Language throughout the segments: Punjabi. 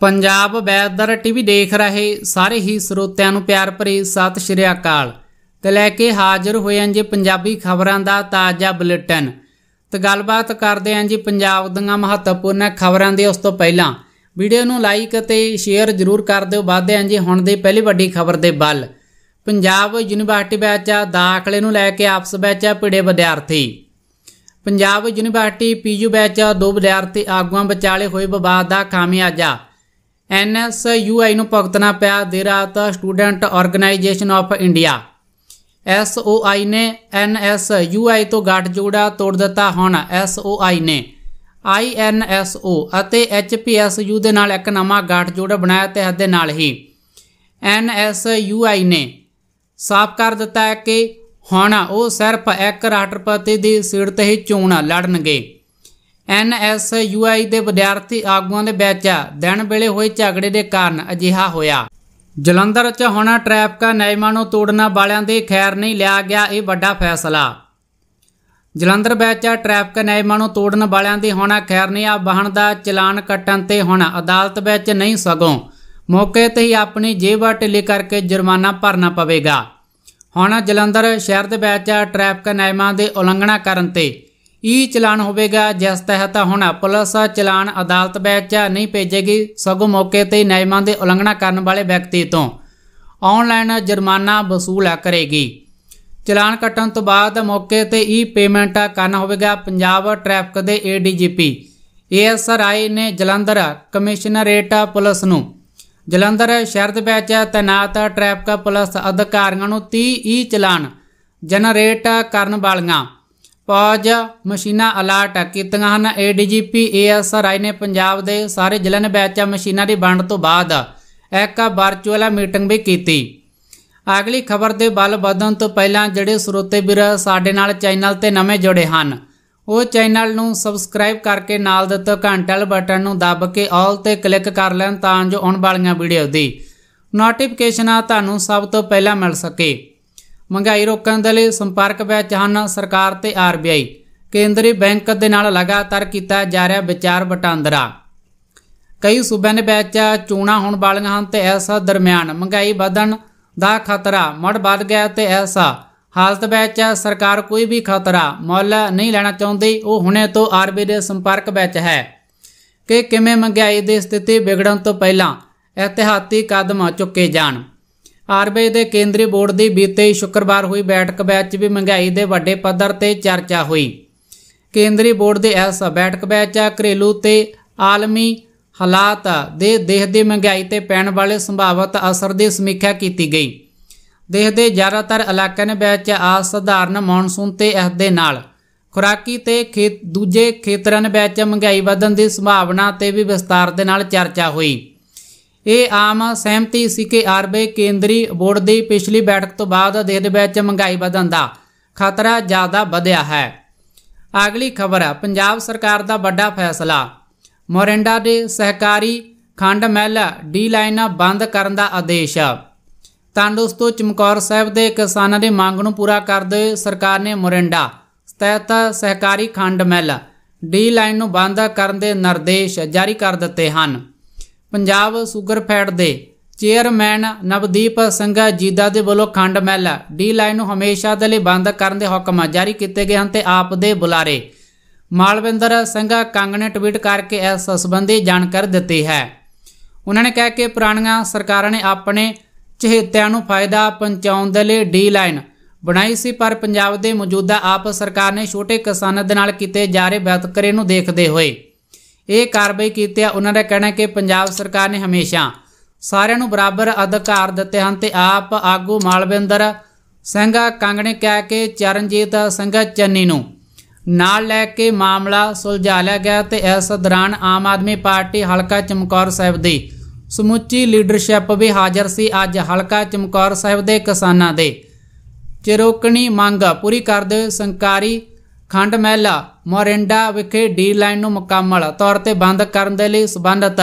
ਪੰਜਾਬ ਵੈਦਰ ਟੀਵੀ ਦੇਖ ਰਹੇ ਸਾਰੇ ਹੀ ਸਰੋਤਿਆਂ ਨੂੰ ਪਿਆਰ ਭਰੀ ਸਤਿ ਸ਼੍ਰੀ ਅਕਾਲ ਤੇ ਲੈ ਕੇ ਹਾਜ਼ਰ ਹੋਏ ਹਾਂ ਜੀ ਪੰਜਾਬੀ ਖਬਰਾਂ ਦਾ ਤਾਜ਼ਾ ਬੁਲੇਟਿਨ ਤੇ ਗੱਲਬਾਤ ਕਰਦੇ ਹਾਂ ਜੀ ਪੰਜਾਬ ਦੀਆਂ ਮਹੱਤਵਪੂਰਨ ਖਬਰਾਂ ਦੇ ਉਸ ਤੋਂ ਪਹਿਲਾਂ ਵੀਡੀਓ ਨੂੰ ਲਾਈਕ ਤੇ ਸ਼ੇਅਰ ਜ਼ਰੂਰ ਕਰ ਦਿਓ ਵਾਧੇ ਹਾਂ ਜੀ ਹੁਣ ਦੀ ਪਹਿਲੀ ਵੱਡੀ ਖਬਰ ਦੇ ਵੱਲ ਪੰਜਾਬ ਯੂਨੀਵਰਸਿਟੀ ਵਿੱਚ ਦਾਖਲੇ ਨੂੰ ਲੈ ਕੇ ਆਪਸ ਵਿੱਚ ਭਿੜੇ ਵਿਦਿਆਰਥੀ ਪੰਜਾਬ ਯੂਨੀਵਰਸਿਟੀ ਪੀਯੂ ਵਿੱਚ ਦੋ ਵਿਦਿਆਰਥੀ ਆਗੂਆਂ ਵਿਚਾਲੇ ਹੋਏ ਵਿਵਾਦ ਦਾ ਖਾਮਿਆਜਾ ਐਨਐਸਯੂਆਈ ਨੂੰ ਭੁਗਤਣਾ ਪਿਆ ਦੇਰਾਤ student organisation of India SOI ਨੇ ਐਨਐਸਯੂਆਈ ਤੋਂ ਜੋੜਾ ਤੋੜ ਦਿੱਤਾ ਹੁਣ ਐਸਓਆਈ ਨੇ ਆਈਐਨਐਸਓ ਅਤੇ ਐਚਪੀਐਸਯੂ ਦੇ ਨਾਲ ਇੱਕ ਨਵਾਂ ਜੋੜਾ ਬਣਾਇਆ ਤੇ ਹੱਦੇ ਨਾਲ ਹੀ ਐਨਐਸਯੂਆਈ ਨੇ ਸਾਫ਼ ਕਰ ਦਿੱਤਾ ਕਿ ਹੁਣ ਉਹ ਸਿਰਫ ਇੱਕ ਰਾਸ਼ਟਰਪਤੀ ਦੀ ਸੀਟ ਤੇ ਹੀ ਚੋਣ ਲੜਨਗੇ ਐਨਐਸਯੂਆਈ ਦੇ ਵਿਦਿਆਰਥੀ ਆਗੂਆਂ ਦੇ ਵਿੱਚ ਦਿਨ ਵੇਲੇ ਹੋਏ ਝਗੜੇ ਦੇ ਕਾਰਨ ਅਜਿਹਾ ਹੋਇਆ ਜਲੰਧਰ 'ਚ ਹੁਣ ਟ੍ਰੈਫਿਕ ਨਿਯਮਾਂ ਨੂੰ ਤੋੜਨ ਵਾਲਿਆਂ ਦੇ ਖੈਰ ਨਹੀਂ ਲਿਆ ਗਿਆ ਇਹ ਵੱਡਾ ਫੈਸਲਾ ਜਲੰਧਰ ਵਿੱਚ ਟ੍ਰੈਫਿਕ ਨਿਯਮਾਂ ਨੂੰ ਤੋੜਨ ਵਾਲਿਆਂ ਦੀ ਹੁਣ ਖੈਰ ਨਹੀਂ ਆ ਬਹਣ ਦਾ ਚਲਾਨ ਕੱਟਣ ਤੇ ਹੁਣ ਅਦਾਲਤ ਵਿੱਚ ਨਹੀਂ ਸਗੋਂ ਮੌਕੇ ਤੇ ਹੀ ਆਪਣੀ ਜੇਬ ਢਿੱਲੀ ਕਰਕੇ ਜੁਰਮਾਨਾ ਭਰਨਾ ਪਵੇਗਾ ਹੁਣ ਜਲੰਧਰ ਸ਼ਹਿਰ ਦੇ ਵਿੱਚ ਟ੍ਰੈਫਿਕ ਨਿਯਮਾਂ ਦੇ ਉਲੰਘਣਾ ਕਰਨ ਤੇ ਈ ਚਲਾਨ ਹੋਵੇਗਾ ਜਿਸ ਤਹਿਤ ਹੁਣ ਪੁਲਿਸ ਚਲਾਨ ਅਦਾਲਤ ਵਿੱਚ ਨਹੀਂ ਭੇਜੇਗੀ ਸਗੋਂ ਮੌਕੇ ਤੇ ਨਿਯਮਾਂ ਦੇ ਉਲੰਘਣਾ ਕਰਨ ਵਾਲੇ ਵਿਅਕਤੀ ਤੋਂ ਆਨਲਾਈਨ ਜੁਰਮਾਨਾ ਵਸੂਲ ਕਰੇਗੀ ਚਲਾਨ ਕੱਟਣ ਤੋਂ ਬਾਅਦ ਮੌਕੇ ਤੇ ਈ ਪੇਮੈਂਟ ਕਰਨਾ ਹੋਵੇਗਾ ਪੰਜਾਬ ਟ੍ਰੈਫਿਕ ਦੇ ਏਡੀਜੀਪੀ ਏਐਸਆਰਆਈ ਨੇ ਜਲੰਧਰ ਕਮਿਸ਼ਨਰੇਟ ਪੁਲਿਸ ਨੂੰ ਜਲੰਧਰ ਸ਼ਹਿਰ ਦੇ ਵਿੱਚ ਤੈਨਾਤ ਟ੍ਰੈਫਿਕ ਪੁਲਿਸ ਅਧਿਕਾਰੀਆਂ ਨੂੰ 30 ਈ ਚਲਾਨ ਜਨਰੇਟ ਕਰਨ ਵਾਲੀਆਂ ਫੌਜ ਮਸ਼ੀਨਾਂ ਅਲਰਟ ਕੀਤੀਆਂ ਹਨ ਏਡੀਜੀਪੀ ਏਐਸ ਰਾਏ ਨੇ ਪੰਜਾਬ ਦੇ ਸਾਰੇ ਜ਼ਿਲ੍ਹਿਆਂ ਨੇ ਬੈਚਾ ਮਸ਼ੀਨਾਂ ਦੀ ਵੰਡ ਤੋਂ ਬਾਅਦ ਇੱਕ ਵਰਚੁਅਲ ਮੀਟਿੰਗ ਵੀ ਕੀਤੀ ਅਗਲੀ ਖਬਰ ਦੇ ਬਲ ਵਧਣ ਤੋਂ ਪਹਿਲਾਂ ਜਿਹੜੇ ਸਰੋਤੇ ਵੀਰ ਸਾਡੇ ਨਾਲ ਚੈਨਲ ਤੇ ਨਵੇਂ ਜੁੜੇ ਹਨ ਉਹ ਚੈਨਲ ਨੂੰ ਸਬਸਕ੍ਰਾਈਬ ਕਰਕੇ ਨਾਲ ਦਿੱਤੇ ਘੰਟਲ ਬਟਨ ਨੂੰ ਦਬ ਕੇ ਆਲ ਤੇ ਕਲਿੱਕ ਕਰ ਲੈਣ ਤਾਂ ਜੋ ਆਉਣ ਵਾਲੀਆਂ ਵੀਡੀਓ ਦੀ ਨੋਟੀਫਿਕੇਸ਼ਨ ਤੁਹਾਨੂੰ ਸਭ ਤੋਂ ਪਹਿਲਾਂ ਮਿਲ ਸਕੇ ਮਹਿੰਗਾਈ ਰੋਕਣ ਦੇ ਲਈ ਸੰਪਰਕ ਵਿੱਚ ਹਨ ਸਰਕਾਰ ਤੇ ਆਰਬੀਆਈ ਕੇਂਦਰੀ ਬੈਂਕ ਦੇ ਨਾਲ ਲਗਾਤਾਰ ਕੀਤਾ ਜਾ ਰਿਹਾ ਵਿਚਾਰ ਵਟਾਂਦਰਾ ਕਈ ਸੂਬਿਆਂ ਨੇ ਵਿੱਚ ਚੋਣਾਂ ਹੋਣ ਵਾਲੀਆਂ ਹਨ ਤੇ ਇਸ ਦਰਮਿਆਨ ਮਹਿੰਗਾਈ ਵਧਣ ਦਾ ਖਤਰਾ ਮੜ ਵੱਧ ਗਿਆ ਤੇ ਐਸਾ ਹਾਲਤ ਵਿੱਚ ਸਰਕਾਰ ਕੋਈ ਵੀ ਖਤਰਾ ਮੁੱਲ ਨਹੀਂ ਲੈਣਾ ਚਾਹੁੰਦੀ ਉਹ ਹੁਣੇ ਤੋਂ ਆਰਬੀ ਦੇ ਸੰਪਰਕ ਵਿੱਚ ਹੈ ਕਿ ਕਿਵੇਂ ਮਹਿੰਗਾਈ ਦੀ ਸਥਿਤੀ ਵਿਗੜਨ ਤੋਂ ਪਹਿਲਾਂ ਇਤਿਹਾਤੀ ਕਦਮ ਚੁੱਕੇ ਜਾਣ ਆਰਬੀਆਈ ਦੇ ਕੇਂਦਰੀ ਬੋਰਡ ਦੀ ਬੀਤੇ ਸ਼ੁੱਕਰਵਾਰ ਹੋਈ ਬੈਠਕ ਵਿੱਚ ਵੀ ਮਹਿੰਗਾਈ ਦੇ ਵੱਡੇ ਪੱਧਰ ਤੇ ਚਰਚਾ ਹੋਈ ਕੇਂਦਰੀ ਬੋਰਡ ਦੇ ਇਸ ਬੈਠਕ ਵਿੱਚ ਘਰੇਲੂ ਤੇ ਆਲਮੀ ਹਾਲਾਤ ਦੇ ਦੇਹ ਦੇ ਮਹਿੰਗਾਈ ਤੇ ਪੈਣ ਵਾਲੇ ਸੰਭਾਵਿਤ ਅਸਰ ਦੀ ਸਮੀਖਿਆ ਕੀਤੀ ਗਈ ਦੇਹ ਦੇ ਜ਼ਿਆਦਾਤਰ ਇਲਾਕਿਆਂ ਵਿੱਚ ਆਸਧਾਰਨ ਮੌਨਸੂਨ ਤੇ ਇਸ ਦੇ ਨਾਲ ਖੁਰਾਕੀ ਤੇ ਖੇਤ ਦੂਜੇ ਖੇਤਰਾਂ ਵਿੱਚ ਮਹਿੰਗਾਈ ਵਧਣ ਦੀ ਸੰਭਾਵਨਾ ਤੇ ਵੀ ਵਿਸਤਾਰ ਦੇ ਨਾਲ ਚਰਚਾ ਹੋਈ ਇਹ ਆਮ ਸਹਿਮਤੀ ਸੀ ਕਿ ਆਰਬੀ ਕੇਂਦਰੀ ਬੋਰਡ ਦੀ ਪਿਛਲੀ ਬੈਠਕ ਤੋਂ ਬਾਅਦ ਦੇ ਦੇ ਵਿੱਚ ਮਹਿੰਗਾਈ ਵਧਣ ਦਾ ਖਤਰਾ ਜ਼ਿਆਦਾ ਵਧਿਆ ਹੈ ਅਗਲੀ ਖਬਰ ਹੈ ਪੰਜਾਬ ਸਰਕਾਰ ਦਾ ਵੱਡਾ ਫੈਸਲਾ ਮੋਰਿੰਡਾ ਦੇ ਸਹਿਕਾਰੀ ਖੰਡ ਮਹਿਲ ਡੀ ਲਾਈਨਾਂ ਬੰਦ ਕਰਨ ਦਾ ਆਦੇਸ਼ ਤਾਂ ਦੋਸਤੋ ਚਮਕੌਰ ਸਾਹਿਬ ਦੇ ਕਿਸਾਨਾਂ ਦੀ ਮੰਗ ਨੂੰ ਪੂਰਾ ਕਰਦੇ ਸਰਕਾਰ ਨੇ ਮੋਰਿੰਡਾ ਸਤਿਤ ਸਹਿਕਾਰੀ ਖੰਡ ਮਹਿਲ ਡੀ ਲਾਈਨ ਨੂੰ ਬੰਦ ਕਰਨ ਦੇ ਨਿਰਦੇਸ਼ ਜਾਰੀ ਕਰ ਦਿੱਤੇ ਹਨ ਪੰਜਾਬ ਸ਼ੂਗਰ ਫੈਡ ਦੇ ਚੇਅਰਮੈਨ ਨਵਦੀਪ ਸੰਘਾ ਜੀਦਾ ਦੇ ਵੱਲੋਂ ਖੰਡ ਮੈਲ ਡੀ ਲਾਈਨ ਨੂੰ ਹਮੇਸ਼ਾ ਦੇ ਲਈ ਬੰਦ ਕਰਨ ਦੇ ਹੁਕਮ ਜਾਰੀ ਕੀਤੇ ਗਏ ਹਨ ਤੇ ਆਪ ਦੇ ਬੁਲਾਰੇ ਮਾਲਵਿੰਦਰ ਸੰਘਾ ਕੰਗ ਨੇ ਟਵੀਟ ਕਰਕੇ ਇਸ ਸੰਬੰਧੀ ਜਾਣਕਾਰੀ ਦਿੱਤੀ ਹੈ ਉਹਨਾਂ ਨੇ ਕਿਹਾ ਕਿ ਪੁਰਾਣੀਆਂ ਸਰਕਾਰਾਂ ਨੇ ਆਪਣੇ ਚਹੇਤਿਆਂ ਨੂੰ ਫਾਇਦਾ ਪਹੁੰਚਾਉਣ ਦੇ ਲਈ ਡੀ ਲਾਈਨ ਬਣਾਈ ਸੀ ਪਰ ਪੰਜਾਬ ਦੇ ਮੌਜੂਦਾ ਆਪ ਸਰਕਾਰ ਨੇ ਛੋਟੇ ਕਿਸਾਨਾਂ ਦੇ ਨਾਲ ਕੀਤੇ ਜਾ ਰਹੇ ਬਤਕਰੇ ਨੂੰ ਦੇਖਦੇ ਹੋਏ ਇਹ ਕਾਰਵਾਈ ਕੀਤੀ ਆ ਉਹਨਾਂ ਦਾ ਕਹਿਣਾ ਕਿ ਪੰਜਾਬ ਸਰਕਾਰ ਨੇ ਹਮੇਸ਼ਾ ਸਾਰਿਆਂ ਨੂੰ ਬਰਾਬਰ ਅਧਿਕਾਰ ਦਿੱਤੇ ਹਨ ਤੇ ਆਪ ਆਗੂ ਮਾਲਵਿੰਦਰ ਸਿੰਘ ਕਾਂਗਣੇ ਕਹਿ ਕੇ ਚਰਨਜੀਤ ਸਿੰਘ ਚੰਨੀ ਨੂੰ ਨਾਲ ਲੈ ਕੇ ਮਾਮਲਾ ਸੁਲਝਾ ਲਿਆ ਗਿਆ ਤੇ ਇਸ ਦੌਰਾਨ ਆਮ ਆਦਮੀ ਪਾਰਟੀ ਹਲਕਾ ਚਮਕੌਰ ਸਾਹਿਬ ਦੀ ਸਮੁੱਚੀ ਲੀਡਰਸ਼ਿਪ ਵੀ ਹਾਜ਼ਰ ਸੀ ਅੱਜ ਹਲਕਾ ਚਮਕੌਰ ਸਾਹਿਬ ਦੇ ਕਿਸਾਨਾਂ ਦੇ ਚਿਰੋਕਣੀ ਮੰਗ ਪੂਰੀ ਕਰਦੇ ਸੰਕਾਰੀ ਖੰਡ ਮਹਿਲਾ ਮੋਰਿੰਡਾ ਵਿਖੇ ਡੀ ਲਾਈਨ ਨੂੰ ਮੁਕੰਮਲ ਤੌਰ ਤੇ ਬੰਦ ਕਰਨ ਦੇ ਲਈ ਸਬੰਧਤ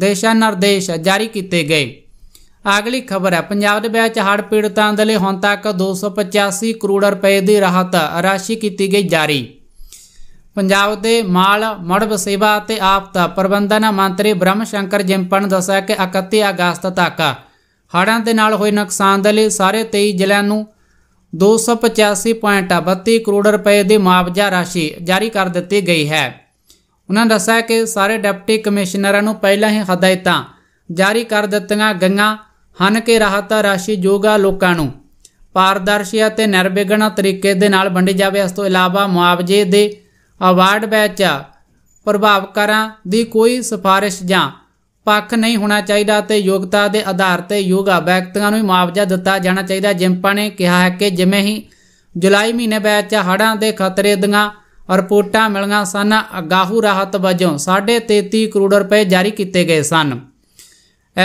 ਦੇਸ਼ਾਂ ਨਿਰਦੇਸ਼ ਜਾਰੀ ਕੀਤੇ ਗਏ ਅਗਲੀ ਖਬਰ ਹੈ ਪੰਜਾਬ ਦੇ ਵਿੱਚ ਹੜ ਪੀੜਤਾਂ ਦੇ ਲਈ ਹੁਣ ਤੱਕ 285 ਕਰੋੜ ਰੁਪਏ ਦੀ ਰਾਹਤ ਰਾਸ਼ੀ ਕੀਤੀ ਗਈ ਜਾਰੀ ਪੰਜਾਬ ਦੇ ਮਾਲ ਮੜਬ ਸੇਵਾ ਅਤੇ ਆਪਤਾ ਪ੍ਰਬੰਧਨ ਮੰਤਰੀ ਬ੍ਰਹਮ ਸ਼ੰਕਰ ਜਿੰਪਣ ਦੱਸਿਆ ਕਿ 31 ਅਗਸਤ ਤੱਕ ਹੜ੍ਹਾਂ ਦੇ ਨਾਲ ਹੋਏ ਨੁਕਸਾਨ ਦੇ ਲਈ ਸਾਰੇ 23 ਜ਼ਿਲ੍ਹਿਆਂ ਨੂੰ 285.32 ਕਰੋੜ ਰੁਪਏ ਦੇ ਮੁਆਵਜ਼ਾ ਰਾਸ਼ੀ ਜਾਰੀ ਕਰ ਦਿੱਤੀ ਗਈ ਹੈ ਉਹਨਾਂ ਦੱਸਿਆ ਕਿ ਸਾਰੇ ਡਿਪਟੀ ਕਮਿਸ਼ਨਰਾਂ ਨੂੰ ਪਹਿਲਾਂ ਹੀ ਹਦਾਇਤਾਂ ਜਾਰੀ ਕਰ ਦਿੱਤੀਆਂ ਗਈਆਂ ਹਨ ਕਿ ਰਾਹਤ ਰਾਸ਼ੀ ਜੋਗਾ ਲੋਕਾਂ ਨੂੰ ਪਾਰਦਰਸ਼ੀ ਅਤੇ ਨਿਰਵਿਘਨ ਤਰੀਕੇ ਦੇ ਨਾਲ ਵੰਡੀ ਜਾਵੇ ਇਸ ਤੋਂ ਇਲਾਵਾ ਮੁਆਵਜ਼ੇ ਦੇ ਅਵਾਰਡ ਵਿੱਚ ਪ੍ਰਭਾਵਕਾਰਾਂ ਦੀ ਕੋਈ ਸਿਫਾਰਿਸ਼ ਜਾਂ ਪੱਖ ਨਹੀਂ ਹੋਣਾ ਚਾਹੀਦਾ ਤੇ ਯੋਗਤਾ ਦੇ ਆਧਾਰ ਤੇ ਯੋਗਾ ਵਿਅਕਤੀਆਂ ਨੂੰ ਹੀ ਮੁਆਵਜ਼ਾ ਦਿੱਤਾ ਜਾਣਾ ਚਾਹੀਦਾ ਜਿੰਪਾ ਨੇ ਕਿਹਾ ਹੈ ਕਿ ਜਿਵੇਂ ਹੀ ਜੁਲਾਈ ਮਹੀਨੇ ਵਿੱਚ ਹੜ੍ਹਾਂ ਦੇ ਖਤਰੇ ਦੀਆਂ ਰਿਪੋਰਟਾਂ ਮਿਲੀਆਂ ਸਨ ਅਗਾਹੂ ਰਾਹਤ ਵਜੋਂ 33 ਕਰੋੜ ਰੁਪਏ ਜਾਰੀ ਕੀਤੇ ਗਏ ਸਨ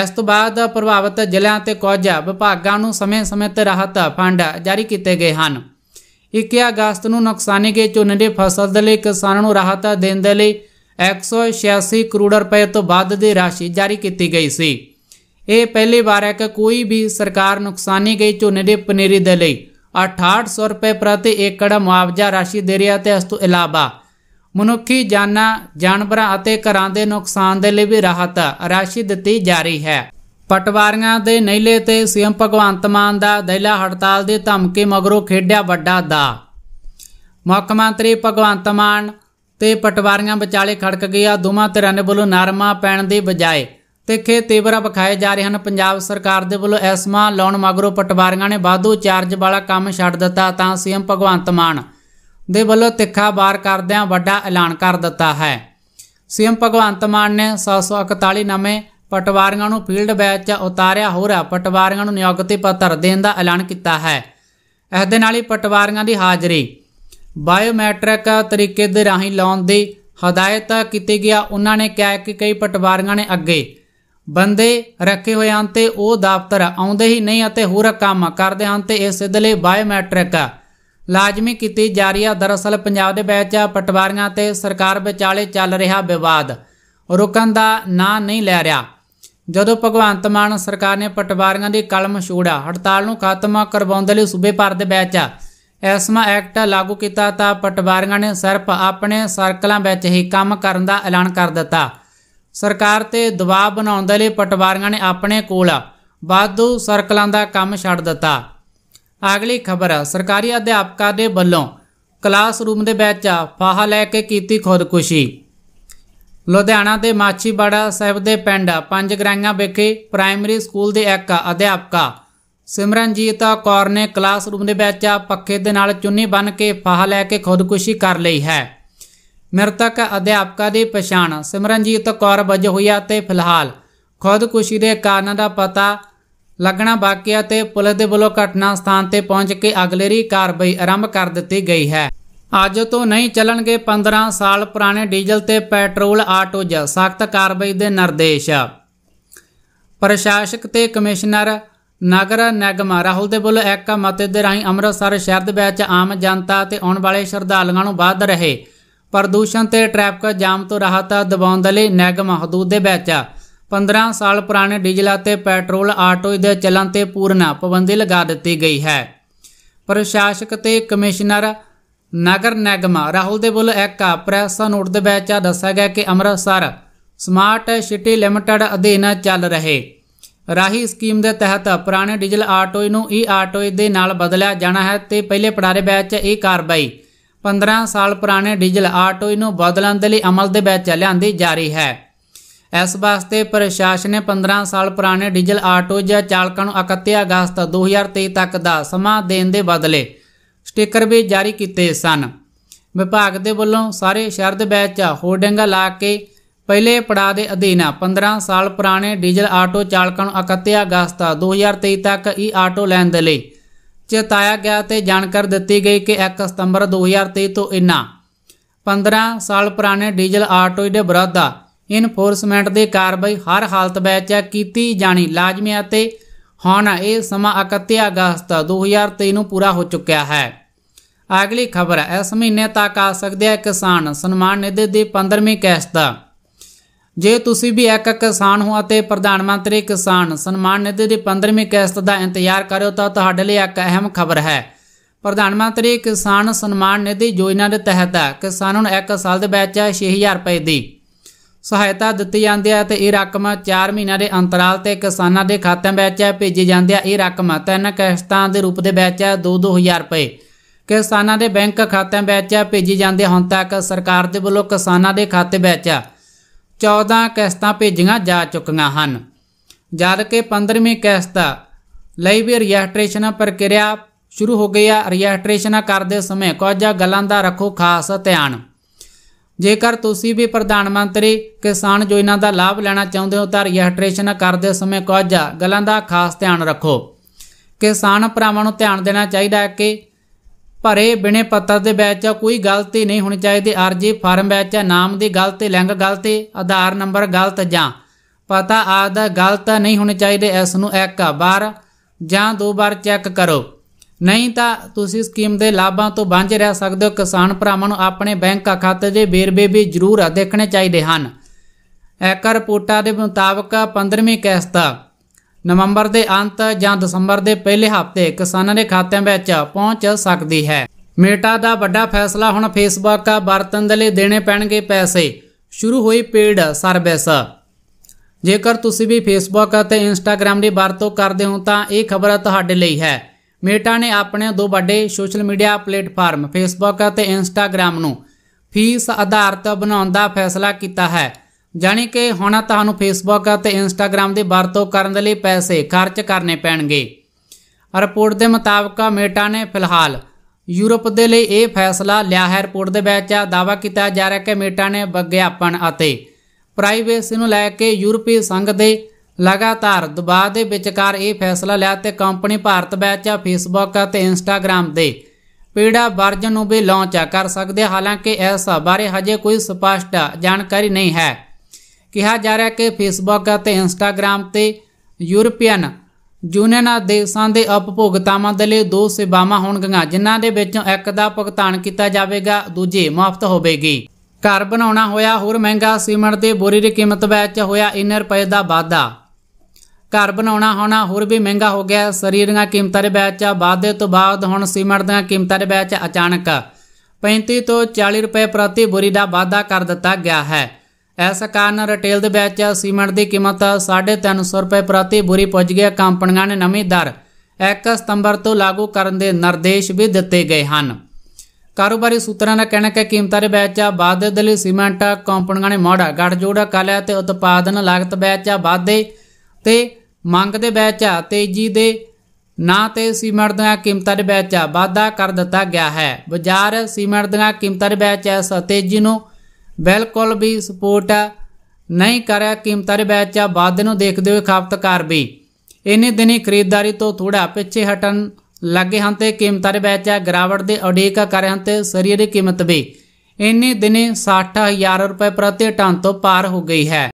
ਇਸ ਤੋਂ ਬਾਅਦ ਪ੍ਰਭਾਵਿਤ ਜ਼ਿਲ੍ਹਿਆਂ ਤੇ ਕੋਝਾ ਵਿਭਾਗਾਂ ਨੂੰ ਸਮੇਂ-ਸਮੇਂ ਤੇ ਰਾਹਤ ਫੰਡ ਜਾਰੀ ਕੀਤੇ ਗਏ ਹਨ 21 ਅਗਸਤ ਨੂੰ ਨੁਕਸਾਨੀ ਗਏ ਝੋਨੇ ਦੇ ਫਸਲ ਦੇ ਲਈ ਕਿਸਾਨਾਂ ਨੂੰ ਰਾਹਤ ਦੇਣ ਦੇ ਲਈ 186 ਕਰੋੜ ਰੁਪਏ ਤੋਂ ਵੱਧ ਦੀ ਰਾਸ਼ੀ ਜਾਰੀ ਕੀਤੀ ਗਈ ਸੀ ਇਹ ਪਹਿਲੀ ਵਾਰ ਹੈ ਕਿ ਕੋਈ ਵੀ ਸਰਕਾਰ ਨੁਕਸਾਨੀ ਗਈ ਝੋਨੇ ਦੇ ਪਨੀਰੀ ਦੇ ਲਈ 6800 ਰੁਪਏ ਪ੍ਰਤੀ ਏਕੜ ਮੁਆਵਜ਼ਾ ਰਾਸ਼ੀ ਦੇ ਰਿਹਾ ਤੇ ਇਸ ਤੋਂ ਇਲਾਵਾ ਮਨੁੱਖੀ ਜਾਨਾਂ ਜਾਨਵਰਾਂ ਅਤੇ ਘਰਾਂ ਦੇ ਨੁਕਸਾਨ ਦੇ ਲਈ ਵੀ ਰਾਹਤ ਰਾਸ਼ੀ ਦਿੱਤੀ ਜਾ ਰਹੀ ਹੈ ਪਟਵਾਰੀਆਂ ਦੇ ਨਹਿਲੇ ਤੇ ਸੀਐਮ ਭਗਵੰਤ ਮਾਨ ਦਾ ਦਹਿਲਾ ਹੜਤਾਲ ਦੇ ਧਮਕੀ ਮਗਰੋਂ ਖੇਡਿਆ ਵੱਡਾ ਦਾ ਮੁੱਖ ਮੰਤਰੀ ਭਗਵੰਤ ਮਾਨ ਤੇ ਪਟਵਾਰੀਆਂ ਵਿਚਾਲੇ ਖੜਕ ਗਿਆ ਦੋਵਾਂ ਧਿਰਾਂ ਨੇ ਵੱਲੋਂ ਨਰਮਾ ਪੈਣ ਦੀ ਬਜਾਏ ਤਿੱਖੇ ਤੇਵਰਾ ਵਿਖਾਏ ਜਾ ਰਹੇ ਹਨ ਪੰਜਾਬ ਸਰਕਾਰ ਦੇ ਵੱਲੋਂ ਐਸਮਾ ਲਾਉਣ ਮਗਰੋਂ ਪਟਵਾਰੀਆਂ ਨੇ ਬਾਧੂ ਚਾਰਜ ਵਾਲਾ ਕੰਮ ਛੱਡ ਦਿੱਤਾ ਤਾਂ ਸੀਐਮ ਭਗਵੰਤ ਮਾਨ ਦੇ ਵੱਲੋਂ ਤਿੱਖਾ ਬਾਰ ਕਰਦਿਆਂ ਵੱਡਾ ਐਲਾਨ ਕਰ ਦਿੱਤਾ ਹੈ ਸੀਐਮ ਭਗਵੰਤ ਮਾਨ ਨੇ 741 ਨਵੇਂ ਪਟਵਾਰੀਆਂ ਨੂੰ ਫੀਲਡ ਬੈਚ ਉਤਾਰਿਆ ਹੋ ਰਿਹਾ ਪਟਵਾਰੀਆਂ ਨੂੰ ਨਿਯੁਕਤੀ ਪੱਤਰ ਦੇਣ ਦਾ ਐਲਾਨ ਕੀਤਾ ਹੈ ਇਸ ਦੇ ਨਾਲ ਹੀ ਪਟਵਾਰੀਆਂ ਦੀ ਹਾਜ਼ਰੀ ਬਾਇਓਮੈਟ੍ਰਿਕ ਤਰੀਕੇ ਦੇ ਰਾਹੀਂ ਲਾਉਣ ਦੀ ਹਦਾਇਤ ਕੀਤੀ ਗਿਆ ਉਹਨਾਂ ਨੇ ਕਿਹਾ ਕਿ ਕਈ ਪਟਵਾਰੀਆਂ ਨੇ ਅੱਗੇ ਬੰਦੇ ਰੱਖੇ ਹੋਏ ਹਨ ਤੇ ਉਹ ਦਫ਼ਤਰ ਆਉਂਦੇ ਹੀ ਨਹੀਂ ਅਤੇ ਹੋਰ ਕੰਮ ਕਰਦੇ ਹਨ ਤੇ ਇਸ ਲਈ ਬਾਇਓਮੈਟ੍ਰਿਕ ਲਾਜ਼ਮੀ ਕੀਤੀ ਜਾ ਰਹੀ ਹੈ ਦਰਅਸਲ ਪੰਜਾਬ ਦੇ ਵਿੱਚ ਪਟਵਾਰੀਆਂ ਤੇ ਸਰਕਾਰ ਵਿਚਾਲੇ ਚੱਲ ਰਿਹਾ ਵਿਵਾਦ ਰੁਕਣ ਦਾ ਨਾਂ ਨਹੀਂ ਲੈ ਰਿਹਾ ਜਦੋਂ ਭਗਵੰਤ ਮਾਨ ਸਰਕਾਰ ਨੇ ਪਟਵਾਰੀਆਂ ਦੀ ਕਲਮ ਛੋੜਾ ਹੜਤਾਲ ਨੂੰ ਖਤਮ ਕਰਵਾਉਣ ਦੇ ਲਈ ਸੂਬੇ ਭਰ ਦੇ ਵਿੱਚ ਐਸਮਾ ਐਕਟ ਲਾਗੂ ਕੀਤਾ ਤਾਂ ਪਟਵਾਰੀਆਂ ਨੇ ਸਿਰਫ ਆਪਣੇ ਸਰਕਲਾਂ ਵਿੱਚ ਹੀ ਕੰਮ ਕਰਨ ਦਾ ਐਲਾਨ ਕਰ ਦਿੱਤਾ ਸਰਕਾਰ ਤੇ ਦਬਾਅ ਬਣਾਉਣ ਦੇ ਲਈ ਪਟਵਾਰੀਆਂ ਨੇ ਆਪਣੇ ਕੋਲ ਵਾਧੂ ਸਰਕਲਾਂ ਦਾ ਕੰਮ ਛੱਡ ਦਿੱਤਾ ਅਗਲੀ ਖਬਰ ਸਰਕਾਰੀ ਅਧਿਆਪਕਾਂ ਦੇ ਵੱਲੋਂ ਕਲਾਸ ਰੂਮ ਦੇ ਵਿੱਚ ਫਾਹਾ ਲੈ ਕੇ ਕੀਤੀ ਖੁਦਕੁਸ਼ੀ ਲੁਧਿਆਣਾ ਦੇ ਮਾਛੀਵਾੜਾ ਸਾਹਿਬ ਦੇ ਪਿੰਡ ਪੰਜ ਗਰਾਈਆਂ ਵਿਖੇ ਪ੍ਰਾਇਮਰੀ ਸਕੂਲ ਦੇ ਇੱਕ ਅਧਿਆਪਕਾ ਸਿਮਰਨਜੀਤ ਕੌਰ ਨੇ ਕਲਾਸਰੂਮ ਦੇ ਵਿੱਚ ਪੱਖੇ ਦੇ ਨਾਲ ਚੁੰਨੀ ਬੰਨ ਕੇ ਫਾਹ ਲੈ ਕੇ ਖੁਦਕੁਸ਼ੀ ਕਰ ਲਈ ਹੈ ਮ੍ਰਿਤਕ ਅਧਿਆਪਕਾ ਦੀ ਪਛਾਣ ਸਿਮਰਨਜੀਤ ਕੌਰ ਵਜੋਂ ਹੋਈ ਹੈ ਤੇ ਫਿਲਹਾਲ ਖੁਦਕੁਸ਼ੀ ਦੇ ਕਾਰਨ ਦਾ ਪਤਾ ਲੱਗਣਾ ਬਾਕੀ ਹੈ ਤੇ ਪੁਲਿਸ ਦੇ ਵੱਲੋਂ ਘਟਨਾ ਸਥਾਨ ਤੇ ਪਹੁੰਚ ਕੇ ਅਗਲੇਰੀ ਕਾਰਵਾਈ ਆਰੰਭ ਕਰ ਦਿੱਤੀ ਗਈ ਹੈ ਅੱਜ ਤੋਂ ਨਹੀਂ ਚੱਲਣਗੇ 15 ਸਾਲ ਪੁਰਾਣੇ ਡੀਜ਼ਲ ਤੇ ਪੈਟਰੋਲ ਆਟੋ ਜਾਂ ਸਖਤ ਕਾਰਵਾਈ ਦੇ ਨਿਰਦੇਸ਼ ਪ੍ਰਸ਼ਾਸਕ ਤੇ ਕਮਿਸ਼ਨਰ ਨਗਰ ਨਿਗਮ ਰਾਹੁਲ ਦੇ ਵੱਲੋਂ ਇੱਕ ਮਤੇ ਦੇ ਰਾਹੀਂ ਅੰਮ੍ਰਿਤਸਰ ਸ਼ਹਿਰ ਦੇ ਵਿੱਚ ਆਮ ਜਨਤਾ ਤੇ ਆਉਣ ਵਾਲੇ ਸ਼ਰਧਾਲੂਆਂ ਨੂੰ ਵੱਧ ਰਹੇ ਪ੍ਰਦੂਸ਼ਣ ਤੇ ਟ੍ਰੈਫਿਕ ਜਾਮ ਤੋਂ ਰਾਹਤ ਦਿਵਾਉਣ ਦੇ ਲਈ ਨਿਗਮ ਹਦੂਦ ਦੇ ਵਿੱਚ 15 ਸਾਲ ਪੁਰਾਣੇ ਡੀਜ਼ਲ ਅਤੇ ਪੈਟਰੋਲ ਆਟੋ ਦੇ ਚੱਲਣ ਤੇ ਪੂਰਨ ਪਾਬੰਦੀ ਲਗਾ ਦਿੱਤੀ ਗਈ ਹੈ ਪ੍ਰਸ਼ਾਸਕ ਤੇ ਕਮਿਸ਼ਨਰ ਨਗਰ ਨਿਗਮ ਰਾਹੁਲ ਦੇ ਵੱਲੋਂ ਇੱਕ ਪ੍ਰੈਸ ਨੋਟ ਦੇ ਵਿੱਚ ਦੱਸਿਆ ਗਿਆ ਕਿ ਅੰਮ੍ਰਿਤਸਰ ਸਮਾਰਟ ਸਿਟੀ ਲਿਮਟਿਡ ਅਧੀਨ ਚੱਲ ਰਹੇ ਰਾਹੀ ਸਕੀਮ ਦੇ ਤਹਿਤ ਪੁਰਾਣੇ ਡੀਜ਼ਲ ਆਟੋਏ ਨੂੰ ਈ ਆਟੋਏ ਦੇ ਨਾਲ ਬਦਲਿਆ ਜਾਣਾ ਹੈ ਤੇ ਪਹਿਲੇ ਪੜਾਰੇ ਵਿੱਚ ਇਹ ਕਾਰਵਾਈ 15 ਸਾਲ ਪੁਰਾਣੇ ਡੀਜ਼ਲ ਆਟੋਏ ਨੂੰ ਬਦਲਣ ਦੇ ਲਈ ਅਮਲ ਦੇ ਵਿੱਚ ਲਿਆਂਦੀ ਜਾ ਰਹੀ ਹੈ ਇਸ ਵਾਸਤੇ ਪ੍ਰਸ਼ਾਸਨ ਨੇ 15 ਸਾਲ ਪੁਰਾਣੇ ਡੀਜ਼ਲ ਆਟੋ ਜਾਂ ਚਾਲਕਾਂ ਨੂੰ 31 ਅਗਸਤ 2023 ਤੱਕ ਦਾ ਸਮਾਂ ਦੇਣ ਦੇ ਬਦਲੇ ਸਟicker ਵੀ ਜਾਰੀ ਕੀਤੇ ਸਨ ਵਿਭਾਗ ਦੇ ਵੱਲੋਂ ਸਾਰੇ ਸ਼ਹਿਰ ਦੇ ਵਿੱਚ ਹੋਰਡਿੰਗਾਂ ਲਾ ਕੇ ਪਹਿਲੇ ਪੜਾਅ ਦੇ ਅਧੀਨ 15 ਸਾਲ ਪੁਰਾਣੇ ਡੀਜ਼ਲ ਆਟੋ ਚਾਲਕਾਂ ਨੂੰ 31 ਅਗਸਤ 2023 ਤੱਕ ਇਹ ਆਟੋ ਲੈਣ ਦੇ ਲਈ ਚੇਤਾਇਆ ਗਿਆ ਤੇ ਜਾਣਕਾਰੀ ਦਿੱਤੀ ਗਈ ਕਿ 1 ਸਤੰਬਰ 2023 ਤੋਂ ਇਨਾ 15 ਸਾਲ ਪੁਰਾਣੇ ਡੀਜ਼ਲ ਆਟੋ ਦੇ ਵਿਰੁੱਧ ਇਨਫੋਰਸਮੈਂਟ ਦੀ ਕਾਰਵਾਈ ਹਰ ਹਾਲਤ ਵਿੱਚ ਕੀਤੀ ਜਾਣੀ ਲਾਜ਼ਮੀ ਹੈ ਤੇ ਹੁਣ ਇਹ ਸਮਾਂ 31 ਅਗਸਤ 2023 ਨੂੰ ਪੂਰਾ ਹੋ ਚੁੱਕਿਆ ਹੈ ਅਗਲੀ ਖਬਰ ਇਸ ਮਹੀਨੇ ਤੱਕ ਆ ਸਕਦੀ ਹੈ ਕਿਸਾਨ ਸਨਮਾਨ ਨਿਧੀ ਦੀ 15ਵੀਂ ਕਿਸ਼ਤ ਜੇ ਤੁਸੀਂ ਵੀ ਇੱਕ ਕਿਸਾਨ ਹੋ ਅਤੇ ਪ੍ਰਧਾਨ ਮੰਤਰੀ ਕਿਸਾਨ ਸਨਮਾਨ ਨਿਧੀ ਦੀ 15ਵੀਂ ਕਿਸ਼ਤ ਦਾ ਇੰਤਜ਼ਾਰ ਕਰ ਰਹੇ ਹੋ ਤਾਂ ਤੁਹਾਡੇ ਲਈ ਇੱਕ ਅਹਿਮ ਖਬਰ ਹੈ ਪ੍ਰਧਾਨ ਮੰਤਰੀ ਕਿਸਾਨ ਸਨਮਾਨ ਨਿਧੀ ਯੋਜਨਾ ਦੇ ਤਹਿਤ ਕਿਸਾਨਾਂ ਨੂੰ ਇੱਕ ਸਾਲ ਦੇ ਵਿੱਚ 6000 ਰੁਪਏ ਦੀ ਸਹਾਇਤਾ ਦਿੱਤੀ ਜਾਂਦੀ ਹੈ ਤੇ ਇਹ ਰਕਮ 4 ਮਹੀਨਿਆਂ ਦੇ ਅੰਤਰਾਲ ਤੇ ਕਿਸਾਨਾਂ ਦੇ ਖਾਤਿਆਂ ਵਿੱਚ ਭੇਜੀ ਜਾਂਦੀ ਹੈ ਇਹ ਰਕਮ ਤਿੰਨ ਕਿਸ਼ਤਾਂ ਦੇ ਰੂਪ ਦੇ ਵਿੱਚ 2-2000 ਰੁਪਏ ਕਿਸਾਨਾਂ ਦੇ ਬੈਂਕ ਖਾਤਿਆਂ ਵਿੱਚ ਭੇਜੀ ਜਾਂਦੀ ਹੁਣ ਤੱਕ ਸਰਕਾਰ ਦੇ ਵੱਲੋਂ ਕਿਸਾਨਾਂ ਦੇ ਖਾਤੇ ਵਿੱਚ 14 ਕਿਸ਼ਤਾਂ ਭੇਜੀਆਂ ਜਾ ਚੁੱਕੀਆਂ ਹਨ ਜਦ ਕਿ 15ਵੀਂ ਕਿਸ਼ਤ ਲਈ ਵੀ ਰਜਿਸਟ੍ਰੇਸ਼ਨ ਪ੍ਰਕਿਰਿਆ ਸ਼ੁਰੂ ਹੋ ਗਈ ਹੈ ਰਜਿਸਟ੍ਰੇਸ਼ਨ ਕਰਦੇ ਸਮੇਂ ਕੁਝ ਗੱਲਾਂ ਦਾ ਰੱਖੋ ਖਾਸ ਧਿਆਨ ਜੇਕਰ ਤੁਸੀਂ ਵੀ ਪ੍ਰਧਾਨ ਮੰਤਰੀ ਕਿਸਾਨ ਯੋਜਨਾ ਦਾ ਲਾਭ ਲੈਣਾ ਚਾਹੁੰਦੇ ਹੋ ਤਾਂ ਰਜਿਸਟ੍ਰੇਸ਼ਨ ਕਰਦੇ ਸਮੇਂ ਕੁਝ ਗੱਲਾਂ ਦਾ ਖਾਸ ਧਿਆਨ ਰੱਖੋ ਕਿਸਾਨ ਭਰਾਵਾਂ ਨੂੰ ਧਿਆਨ ਦੇਣਾ ਚਾਹੀਦਾ ਹੈ ਕਿ ਭਰੇ ਬਿਨੇ ਪੱਤਰ ਦੇ ਵਿੱਚ ਕੋਈ ਗਲਤੀ ਨਹੀਂ ਹੋਣੀ ਚਾਹੀਦੀ ਅਰਜੀ ਫਾਰਮ ਵਿੱਚ ਨਾਮ ਦੀ ਗਲਤੀ ਲਿੰਗ ਗਲਤੀ ਆਧਾਰ ਨੰਬਰ ਗਲਤ ਜਾਂ ਪਤਾ ਆਦਿ ਗਲਤ ਨਹੀਂ ਹੋਣੀ ਚਾਹੀਦੀ ਇਸ ਨੂੰ ਇੱਕ ਵਾਰ ਜਾਂ ਦੋ ਵਾਰ ਚੈੱਕ ਕਰੋ ਨਹੀਂ ਤਾਂ ਤੁਸੀਂ ਸਕੀਮ ਦੇ ਲਾਭਾਂ ਤੋਂ ਵਾਂਝੇ ਰਹਿ ਸਕਦੇ ਹੋ ਕਿਸਾਨ ਭਰਾਵਾਂ ਨੂੰ ਆਪਣੇ ਬੈਂਕ ਖਾਤੇ ਦੇ ਵੇਰਵੇ ਵੀ ਜ਼ਰੂਰ ਦੇਖਣੇ ਚਾਹੀਦੇ ਹਨ ਐਕਰ ਰਿਪੋਰਟਾਂ ਦੇ ਮੁਤਾਬਕ 15ਵੀਂ ਕਿਸ਼ਤ ਨਵੰਬਰ ਦੇ ਅੰਤ ਜਾਂ ਦਸੰਬਰ ਦੇ ਪਹਿਲੇ ਹਫ਼ਤੇ ਕਿਸਾਨਾਂ ਦੇ ਖਾਤਿਆਂ ਵਿੱਚ ਪਹੁੰਚ ਸਕਦੀ ਹੈ ਮੇਟਾ ਦਾ ਵੱਡਾ ਫੈਸਲਾ ਹੁਣ ਫੇਸਬੁੱਕ ਵਰਤਣ ਦੇ ਲਈ ਦੇਣੇ ਪੈਣਗੇ ਪੈਸੇ ਸ਼ੁਰੂ ਹੋਈ ਪੇਡ ਸਰਵਿਸ ਜੇਕਰ ਤੁਸੀਂ ਵੀ ਫੇਸਬੁੱਕ ਅਤੇ ਇੰਸਟਾਗ੍ਰam ਦੀ ਵਰਤੋਂ ਕਰਦੇ ਹੋ ਤਾਂ ਇਹ ਖਬਰ ਤੁਹਾਡੇ ਲਈ ਹੈ ਮੇਟਾ ਨੇ ਆਪਣੇ ਦੋ ਵੱਡੇ ਸੋਸ਼ਲ ਮੀਡੀਆ ਪਲੇਟਫਾਰਮ ਫੇਸਬੁੱਕ ਅਤੇ ਇੰਸਟਾਗ੍ਰam ਨੂੰ ਫੀਸ ਆਧਾਰਿਤ ਬਣਾਉਣ ਦਾ ਫੈਸਲਾ ਕੀਤਾ ਹੈ ਜਾਨੀ ਕਿ ਹੁਣ ਤੁਹਾਨੂੰ ਫੇਸਬੁੱਕ ਅਤੇ ਇੰਸਟਾਗ੍ਰam ਦੇ ਵਰਤੋਂ ਕਰਨ ਦੇ ਲਈ ਪੈਸੇ ਖਰਚ ਕਰਨੇ ਪੈਣਗੇ ਰਿਪੋਰਟ ਦੇ ਮੁਤਾਬਕ ਮੇਟਾ ਨੇ ਫਿਲਹਾਲ ਯੂਰਪ ਦੇ ਲਈ ਇਹ ਫੈਸਲਾ ਲਿਆ ਹੈ ਰਿਪੋਰਟ ਦੇ ਵਿੱਚ ਦਾਵਾ ਕੀਤਾ ਜਾ ਰਿਹਾ ਹੈ ਕਿ ਮੇਟਾ ਨੇ ਵਿਗਿਆਪਨ ਅਤੇ ਪ੍ਰਾਈਵੇਸੀ ਨੂੰ ਲੈ ਕੇ ਯੂਰਪੀ ਸੰਘ ਦੇ ਲਗਾਤਾਰ ਦਬਾਅ ਦੇ ਵਿਚਕਾਰ ਇਹ ਫੈਸਲਾ ਲਿਆ ਤੇ ਕੰਪਨੀ ਭਾਰਤ ਵਿੱਚ ਫੇਸਬੁੱਕ ਅਤੇ ਇੰਸਟਾਗ੍ਰam ਦੇ ਪੀੜਾ ਵਰਜਨ ਨੂੰ ਵੀ ਲਾਂਚ ਕਰ ਸਕਦੇ ਹਾਲਾਂਕਿ ਇਸ ਬਾਰੇ ਹਜੇ ਕੋਈ ਸਪਸ਼ਟ ਜਾਣਕਾਰੀ ਨਹੀਂ ਹੈ ਕਿਹਾ ਜਾ ਰਿਹਾ ਕਿ ਫੇਸਬੁੱਕ ਅਤੇ ਇੰਸਟਾਗ੍ਰam ਤੇ ਯੂਰਪੀਅਨ ਯੂਨੀਅਨ ਦੇਸ਼ਾਂ ਦੇ ਉਪਭੋਗਤਾਵਾਂ ਦੇ ਲਈ ਦੋ ਸੇਵਾਵਾਂ ਹੋਣਗੀਆਂ ਜਿਨ੍ਹਾਂ ਦੇ ਵਿੱਚੋਂ ਇੱਕ ਦਾ ਭੁਗਤਾਨ ਕੀਤਾ ਜਾਵੇਗਾ ਦੂਜੀ ਮੁਫਤ ਹੋਵੇਗੀ ਘਰ ਬਣਾਉਣਾ ਹੋਇਆ ਹੋਰ ਮਹਿੰਗਾ ਸੀਮਿੰਟ ਦੇ ਬੋਰੀ ਦੀ ਕੀਮਤ ਵਿੱਚ ਹੋਇਆ ਇਨਰ ਰੁਪਏ ਦਾ ਵਾਧਾ ਘਰ ਬਣਾਉਣਾ ਹੋਣਾ ਹੋਰ ਵੀ ਮਹਿੰਗਾ ਹੋ ਗਿਆ ਸਰੀਰ ਦੀਆਂ ਕੀਮਤਾਂ ਦੇ ਵਿੱਚ ਵਾਧੇ ਤੋਂ ਬਾਅਦ ਹੁਣ ਸੀਮਿੰਟ ਦੀਆਂ ਕੀਮਤਾਂ ਦੇ ਵਿੱਚ ਅਚਾਨਕ 35 ਤੋਂ 40 ਰੁਪਏ ਪ੍ਰਤੀ ਬੋਰੀ ਦਾ ਵਾਧਾ ਕਰ ਦਿੱਤਾ ਗਿਆ ਹੈ ਇਸ ਕਾਰਨ ਰਿਟੇਲ ਦੇ ਵਿੱਚ ਸੀਮੈਂਟ ਦੀ ਕੀਮਤ 350 ਰੁਪਏ ਪ੍ਰਤੀ ਬੁਰੀ ਪੁੱਜ ਗਿਆ ਕੰਪਨੀਆਂ ਨੇ ਨਵੀਂ ਦਰ 1 ਸਤੰਬਰ ਤੋਂ ਲਾਗੂ ਕਰਨ ਦੇ ਨਿਰਦੇਸ਼ ਵੀ ਦਿੱਤੇ ਗਏ ਹਨ ਕਾਰੋਬਾਰੀ ਸੂਤਰਾਂ ਦਾ ਕਹਿਣਾ ਹੈ ਕਿ ਕੀਮਤਾਂ ਦੇ ਵਿੱਚ ਵਾਧੇ ਦੇ ਲਈ ਸੀਮੈਂਟ ਕੰਪਨੀਆਂ ਨੇ ਮੋੜਾ ਗੱਠਜੋੜ ਕਾਲਿਆ ਤੇ ਉਤਪਾਦਨ ਲਾਗਤ ਵਿੱਚ ਵਾਧੇ ਤੇ ਮੰਗ ਦੇ ਵਿੱਚ ਤੇਜ਼ੀ ਦੇ ਨਾ ਤੇ ਸੀਮੈਂਟ ਦੀਆਂ ਕੀਮਤਾਂ ਦੇ ਵਿੱਚ ਵਾਧਾ ਕਰ ਦਿੱਤਾ ਗਿਆ ਹੈ ਬਾਜ਼ਾਰ ਸੀਮੈਂਟ ਦੀਆਂ ਕੀਮਤਾਂ ਦੇ ਵਿੱਚ ਇਸ ਤੇਜ਼ੀ ਨੂੰ ਬਿਲਕੁਲ ਵੀ ਸਪੋਰਟ ਨਹੀਂ ਕਰਿਆ ਕੀਮਤਾਂ ਦੇ ਵਿੱਚ ਵਾਧੇ ਨੂੰ ਦੇਖਦੇ ਹੋਏ ਖਪਤਕਾਰ ਵੀ ਇੰਨੇ ਦਿਨੀ ਖਰੀਦਦਾਰੀ ਤੋਂ ਥੋੜਾ ਪਿੱਛੇ ਹਟਣ ਲੱਗੇ ਹਨ ਤੇ ਕੀਮਤਾਂ ਦੇ ਵਿੱਚ ਗਰਾਵਟ ਦੇ ਅਡੇਕ ਕਰ ਰਹੇ ਹਨ ਤੇ ਸਰੀਰ ਦੀ ਕੀਮਤ ਵੀ ਇੰਨੇ ਦਿਨੀ 60000 ਰੁਪਏ ਪ੍ਰਤੀ ਟਨ ਤੋਂ ਪਾਰ ਹੋ ਗਈ ਹੈ